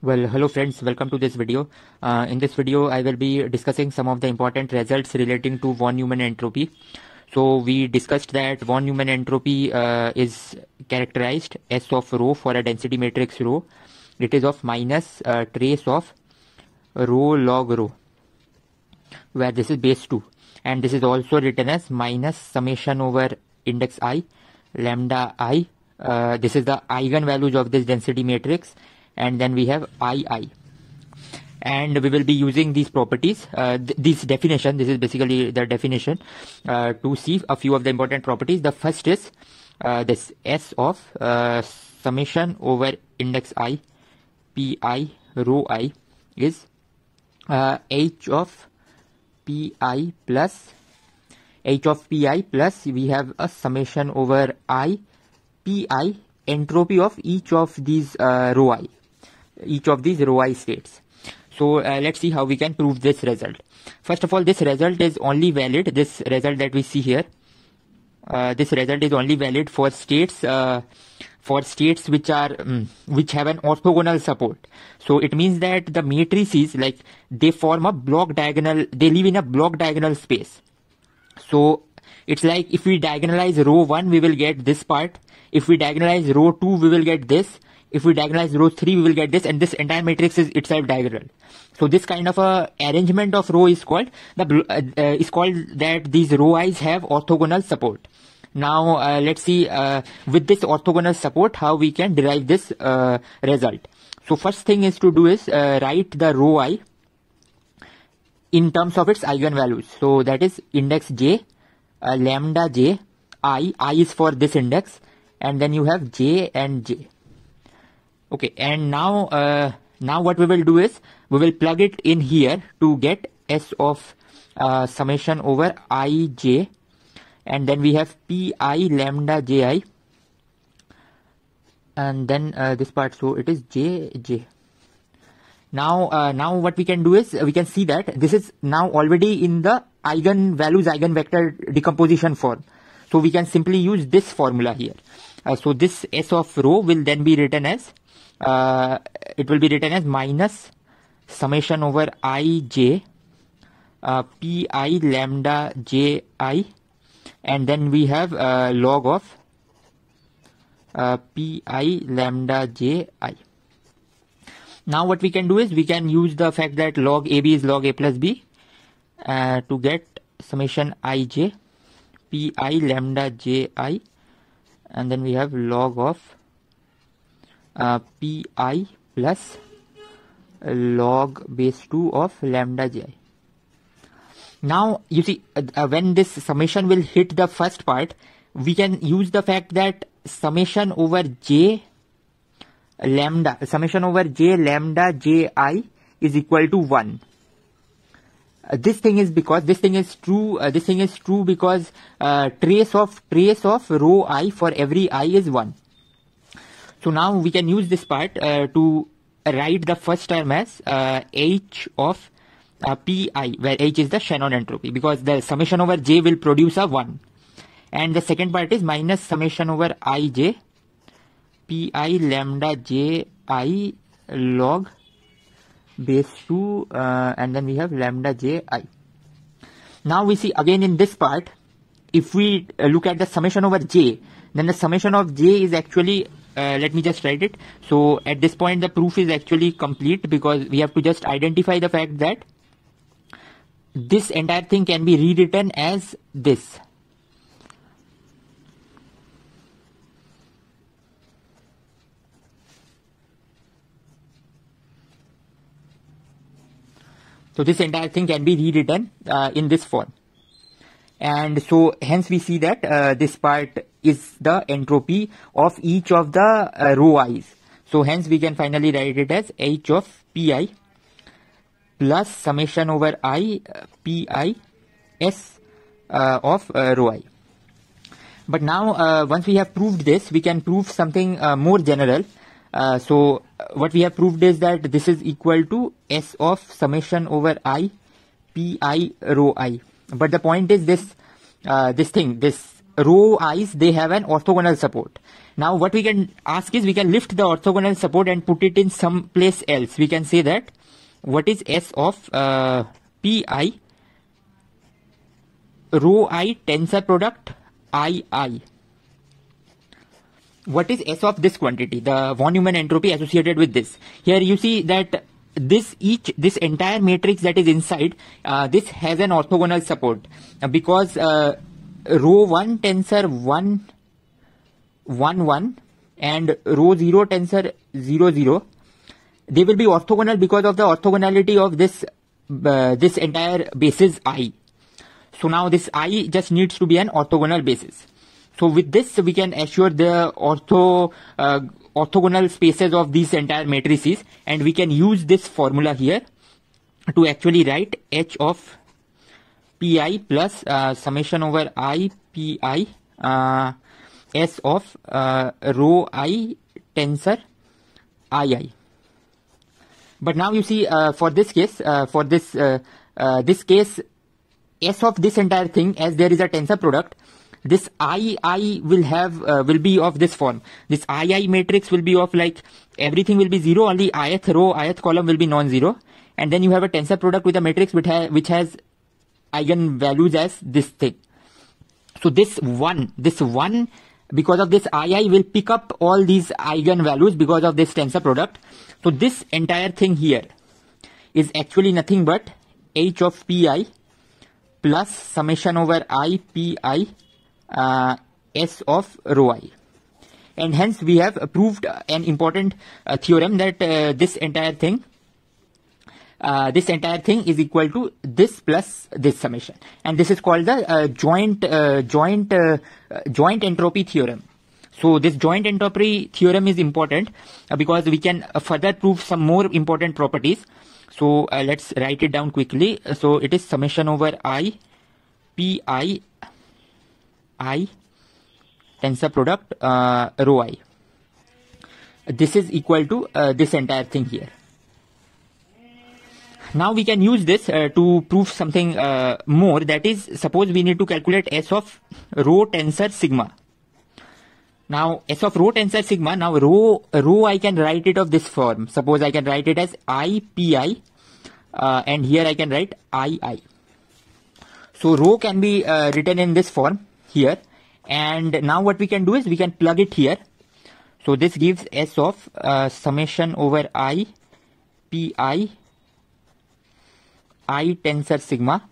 Well, hello friends, welcome to this video. Uh, in this video, I will be discussing some of the important results relating to von Neumann entropy. So we discussed that von Neumann entropy uh, is characterized S of rho for a density matrix rho. It is of minus uh, trace of rho log rho, where this is base 2. And this is also written as minus summation over index i, lambda i. Uh, this is the eigenvalues of this density matrix and then we have ii and we will be using these properties uh, th this definition this is basically the definition uh, to see a few of the important properties the first is uh, this s of uh, summation over index i pi rho i is uh, h of pi plus h of pi plus we have a summation over i pi entropy of each of these uh, rho i each of these row i states. So uh, let's see how we can prove this result. First of all, this result is only valid, this result that we see here, uh, this result is only valid for states uh, for states which are um, which have an orthogonal support so it means that the matrices like they form a block diagonal they live in a block diagonal space so it's like if we diagonalize row 1 we will get this part if we diagonalize row 2 we will get this if we diagonalize row 3 we will get this and this entire matrix is itself diagonal so this kind of a arrangement of row is called the uh, uh, is called that these row i's have orthogonal support now uh, let's see uh, with this orthogonal support how we can derive this uh, result so first thing is to do is uh, write the row i in terms of its eigenvalues so that is index j lambda j i i is for this index and then you have j and j okay and now uh, now what we will do is we will plug it in here to get s of uh, summation over i j and then we have p i lambda j i and then uh, this part so it is j j now uh, now what we can do is we can see that this is now already in the eigenvalues eigenvector decomposition form so we can simply use this formula here uh, so this s of rho will then be written as uh, it will be written as minus summation over i j uh, p i lambda j i and then we have uh, log of uh, p i lambda j i. Now what we can do is we can use the fact that log ab is log a plus b uh, to get summation ij pi lambda ji and then we have log of uh, pi plus log base 2 of lambda j. Now you see uh, uh, when this summation will hit the first part, we can use the fact that summation over j lambda, summation over j lambda ji is equal to 1. Uh, this thing is because this thing is true uh, this thing is true because uh, trace of trace of rho i for every i is 1 so now we can use this part uh, to write the first term as uh, h of uh, pi, where h is the Shannon entropy, because the summation over j will produce a 1. And the second part is minus summation over ij pi lambda j i log base 2 uh, and then we have lambda j i. Now we see again in this part, if we look at the summation over j, then the summation of j is actually uh, let me just write it. So at this point, the proof is actually complete because we have to just identify the fact that this entire thing can be rewritten as this. So this entire thing can be rewritten uh, in this form. And so hence we see that uh, this part is the entropy of each of the uh, row i's. So hence we can finally write it as H of pi plus summation over i uh, pi s uh, of uh, rho i. But now uh, once we have proved this, we can prove something uh, more general. Uh, so what we have proved is that this is equal to s of summation over i pi rho i. But the point is this this thing, this row i's they have an orthogonal support. Now what we can ask is we can lift the orthogonal support and put it in some place else. We can say that what is S of uh, PI row I tensor product II. What is S of this quantity? The von Neumann entropy associated with this. Here you see that this each this entire matrix that is inside uh, this has an orthogonal support uh, because uh, row 1 tensor 1 1 1 and row 0 tensor 0 0 they will be orthogonal because of the orthogonality of this uh, this entire basis i so now this i just needs to be an orthogonal basis so with this we can assure the ortho uh, orthogonal spaces of these entire matrices and we can use this formula here to actually write h of pi plus uh, summation over i pi uh, s of uh, rho i tensor ii. But now you see uh, for this case, uh, for this uh, this case, s of this entire thing as there is a tensor product, this ii will have will be of this form. This ii matrix will be of like everything will be zero, only ith row, ith column will be non-zero, and then you have a tensor product with a matrix which, ha which has eigenvalues as this thing. So this 1, this 1 because of this ii will pick up all these eigenvalues because of this tensor product. So this entire thing here is actually nothing but h of pi plus summation over i pi uh, s of rho i. And hence we have proved an important uh, theorem that uh, this entire thing uh, this entire thing is equal to this plus this summation and this is called the uh, joint uh, joint uh, joint entropy theorem so this joint entropy theorem is important uh, because we can further prove some more important properties so uh, let's write it down quickly so it is summation over i p i i tensor product rho i this is equal to this entire thing here now we can use this uh, to prove something uh, more. That is, suppose we need to calculate S of rho tensor sigma. Now S of rho tensor sigma, now rho, rho I can write it of this form. Suppose I can write it as I pi uh, and here I can write I I. So rho can be uh, written in this form here and now what we can do is we can plug it here. So this gives S of uh, summation over I pi I tensor sigma.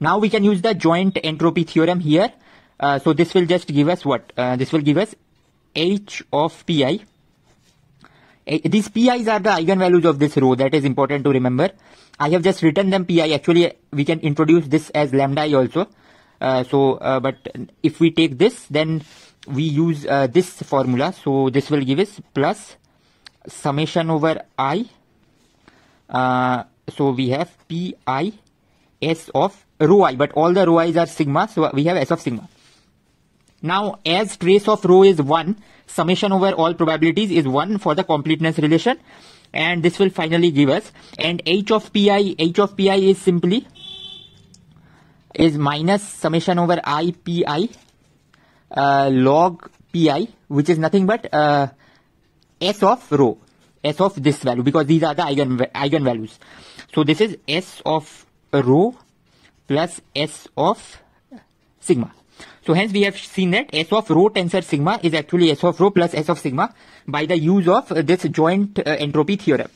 Now we can use the joint entropy theorem here. Uh, so this will just give us what? Uh, this will give us H of Pi. A these Pi's are the eigenvalues of this row. That is important to remember. I have just written them Pi. Actually, we can introduce this as lambda I also. Uh, so, uh, but if we take this, then we use uh, this formula. So this will give us plus summation over I uh, so we have pi s of rho i, but all the rho i's are sigma, so we have s of sigma. Now, as trace of rho is 1, summation over all probabilities is 1 for the completeness relation. And this will finally give us, and h of pi, h of pi is simply, is minus summation over i pi uh, log pi, which is nothing but uh, s of rho s of this value because these are the eigen eigenvalues. So this is s of rho plus s of sigma. So hence we have seen that S of rho tensor sigma is actually S of rho plus S of sigma by the use of this joint uh, entropy theorem.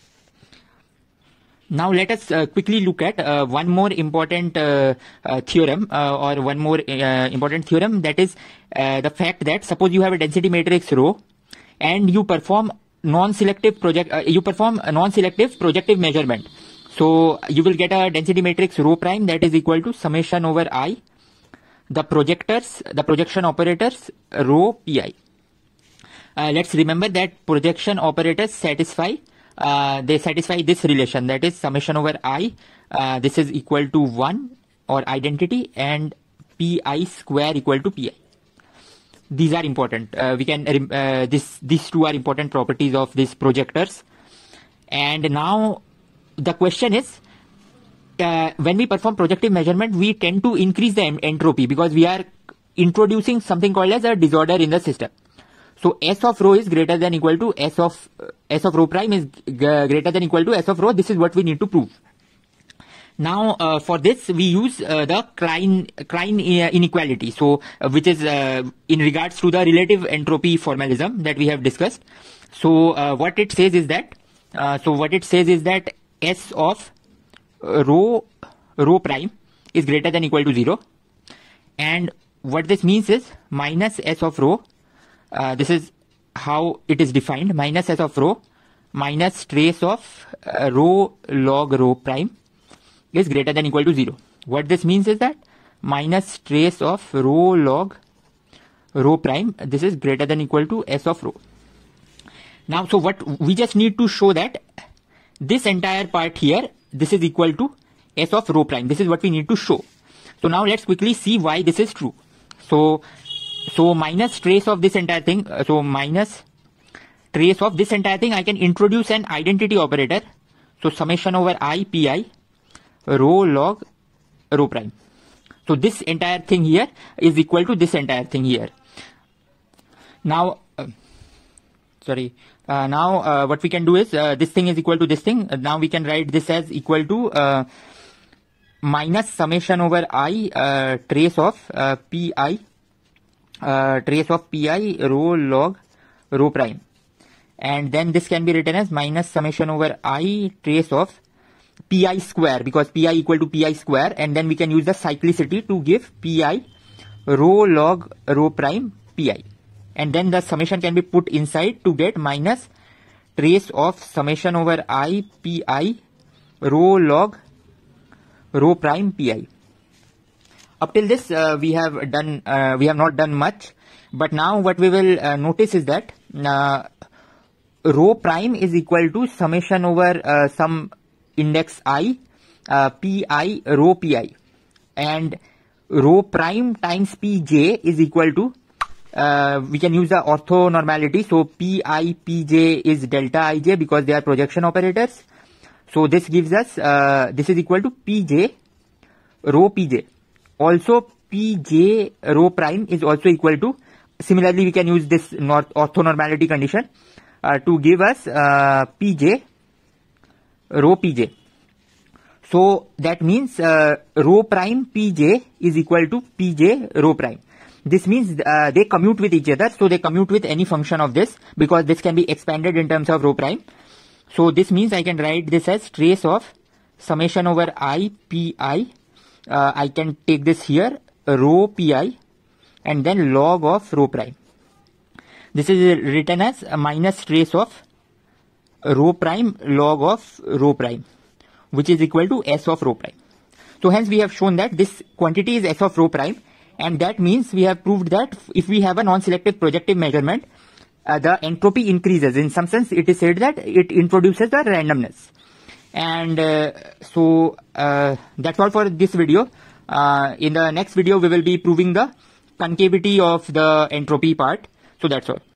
Now let us uh, quickly look at uh, one more important uh, uh, theorem uh, or one more important theorem that is the fact that suppose you have a density matrix rho and you perform non-selective project uh, you perform a non-selective projective measurement so you will get a density matrix rho prime that is equal to summation over i the projectors the projection operators rho pi uh, let's remember that projection operators satisfy uh, they satisfy this relation that is summation over i uh, this is equal to 1 or identity and pi square equal to pi these are important uh, we can uh, this these two are important properties of these projectors and now the question is uh, when we perform projective measurement we tend to increase the entropy because we are introducing something called as a disorder in the system so s of rho is greater than equal to s of uh, s of rho prime is greater than equal to s of rho this is what we need to prove now, uh, for this, we use uh, the Klein, Klein uh, inequality, so uh, which is uh, in regards to the relative entropy formalism that we have discussed. So, uh, what it says is that, so what it says is that S of rho, rho prime is greater than equal to 0. And what this means is minus S of rho, this is how it is defined, minus S of rho minus trace of rho log rho prime is greater than equal to 0. What this means is that minus trace of rho log rho prime this is greater than equal to s of rho. Now so what we just need to show that this entire part here this is equal to s of rho prime this is what we need to show. So now let's quickly see why this is true. So so minus trace of this entire thing uh, so minus trace of this entire thing I can introduce an identity operator so summation over i pi rho log rho prime. So this entire thing here is equal to this entire thing here. Now, uh, sorry, uh, now uh, what we can do is uh, this thing is equal to this thing. Uh, now we can write this as equal to uh, minus summation over i trace of pi trace of pi rho log rho prime. And then this can be written as minus summation over i trace of pi square because pi equal to pi square and then we can use the cyclicity to give pi rho log rho prime pi and then the summation can be put inside to get minus trace of summation over i pi rho log rho prime pi up till this uh, we have done uh, we have not done much but now what we will uh, notice is that uh, rho prime is equal to summation over uh, some index i, uh, pi, rho pi, and rho prime times pj is equal to uh, we can use the orthonormality. So pi pj is delta ij because they are projection operators. So this gives us uh, this is equal to pj rho pj. Also pj rho prime is also equal to. Similarly, we can use this orthonormality condition uh, to give us uh, pj rho pj. So that means uh, rho prime pj is equal to pj rho prime. This means uh, they commute with each other, so they commute with any function of this because this can be expanded in terms of rho prime. So this means I can write this as trace of summation over i pi. Uh, I can take this here rho pi and then log of rho prime. This is written as minus trace of rho prime log of rho prime which is equal to s of rho prime. So hence we have shown that this quantity is s of rho prime and that means we have proved that if we have a non-selective projective measurement uh, the entropy increases in some sense it is said that it introduces the randomness and uh, so uh, that's all for this video uh, in the next video we will be proving the concavity of the entropy part so that's all